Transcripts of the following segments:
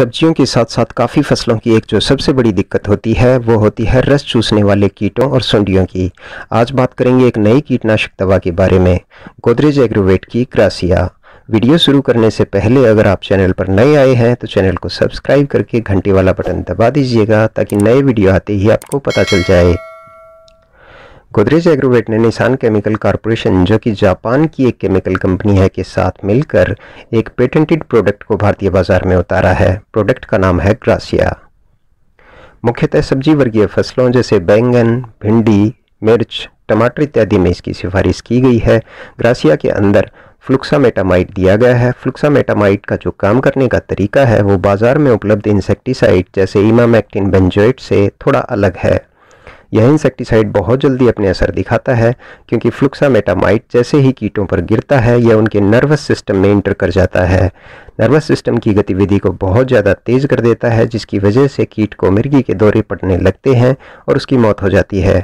सब्जियों के साथ साथ काफ़ी फसलों की एक जो सबसे बड़ी दिक्कत होती है वो होती है रस चूसने वाले कीटों और सुंडियों की आज बात करेंगे एक नई कीटनाशक दवा के बारे में गोदरेज एग्रोवेट की क्रासिया वीडियो शुरू करने से पहले अगर आप चैनल पर नए आए हैं तो चैनल को सब्सक्राइब करके घंटी वाला बटन दबा दीजिएगा ताकि नए वीडियो आते ही आपको पता चल जाए गोदरेज एग्रोवेट ने निशान केमिकल कॉरपोरेशन जो कि जापान की एक केमिकल कंपनी है के साथ मिलकर एक पेटेंटेड प्रोडक्ट को भारतीय बाजार में उतारा है प्रोडक्ट का नाम है ग्रासिया मुख्यतः सब्जी वर्गीय फसलों जैसे बैंगन भिंडी मिर्च टमाटर इत्यादि में इसकी सिफारिश की गई है ग्रासिया के अंदर फ्लुक्सामेटामाइट दिया गया है फ्लुक्सामेटामाइट का जो काम करने का तरीका है वो बाज़ार में उपलब्ध इंसेक्टिसाइड जैसे इमामेक्टिन बेंजोइट से थोड़ा अलग है यह इंसेक्टिसाइड बहुत जल्दी अपने असर दिखाता है क्योंकि फ्लुक्सामेटामाइट जैसे ही कीटों पर गिरता है यह उनके नर्वस सिस्टम में इंटर कर जाता है नर्वस सिस्टम की गतिविधि को बहुत ज़्यादा तेज़ कर देता है जिसकी वजह से कीट को मिर्गी के दौरे पड़ने लगते हैं और उसकी मौत हो जाती है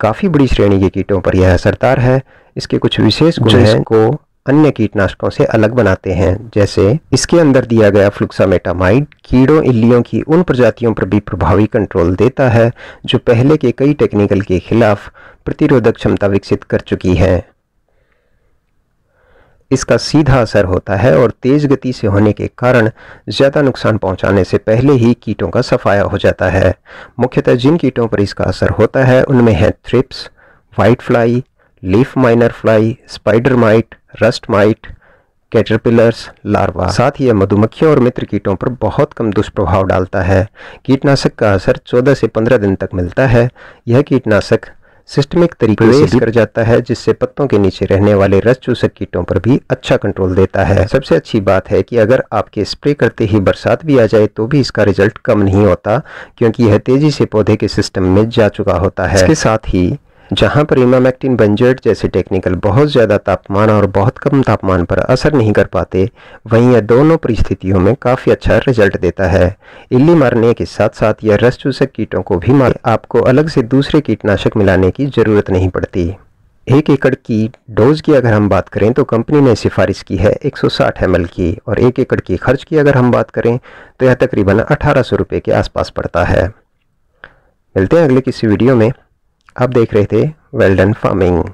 काफ़ी बड़ी श्रेणी के कीटों पर यह असरदार है इसके कुछ विशेष गुण हैं को अन्य कीटनाशकों से अलग बनाते हैं जैसे इसके अंदर दिया गया फ्लुक्सामेटामाइड कीड़ों इल्लियों की उन प्रजातियों पर भी प्रभावी कंट्रोल देता है जो पहले के कई टेक्निकल के खिलाफ प्रतिरोधक क्षमता विकसित कर चुकी है इसका सीधा असर होता है और तेज गति से होने के कारण ज़्यादा नुकसान पहुंचाने से पहले ही कीटों का सफाया हो जाता है मुख्यतः जिन कीटों पर इसका असर होता है उनमें है thrips white fly leaf miner fly spider mite rust mite caterpillars larva साथ ही यह मधुमक्खियों और मित्र कीटों पर बहुत कम दुष्प्रभाव डालता है कीटनाशक का असर 14 से 15 दिन तक मिलता है यह कीटनाशक सिस्टमिक तरीके से कर जाता है जिससे पत्तों के नीचे रहने वाले रस चूसक कीटों पर भी अच्छा कंट्रोल देता है सबसे अच्छी बात है कि अगर आपके स्प्रे करते ही बरसात भी आ जाए तो भी इसका रिजल्ट कम नहीं होता क्योंकि यह तेजी से पौधे के सिस्टम में जा चुका होता है इसके साथ ही जहाँ पर इमामैक्टिन बंजर्ट जैसे टेक्निकल बहुत ज़्यादा तापमान और बहुत कम तापमान पर असर नहीं कर पाते वहीं यह दोनों परिस्थितियों में काफ़ी अच्छा रिजल्ट देता है इल्ली मारने के साथ साथ यह रस चूसक कीटों को भी मार आपको अलग से दूसरे कीटनाशक मिलाने की ज़रूरत नहीं पड़ती एक एकड़ की डोज़ की अगर हम बात करें तो कंपनी ने सिफारिश की है 160 एम की और एक एकड़ की खर्च की अगर हम बात करें तो यह तकरीबन अठारह सौ रुपये के आसपास पड़ता है मिलते हैं अगले किसी वीडियो में आप देख रहे थे वेल्डन फार्मिंग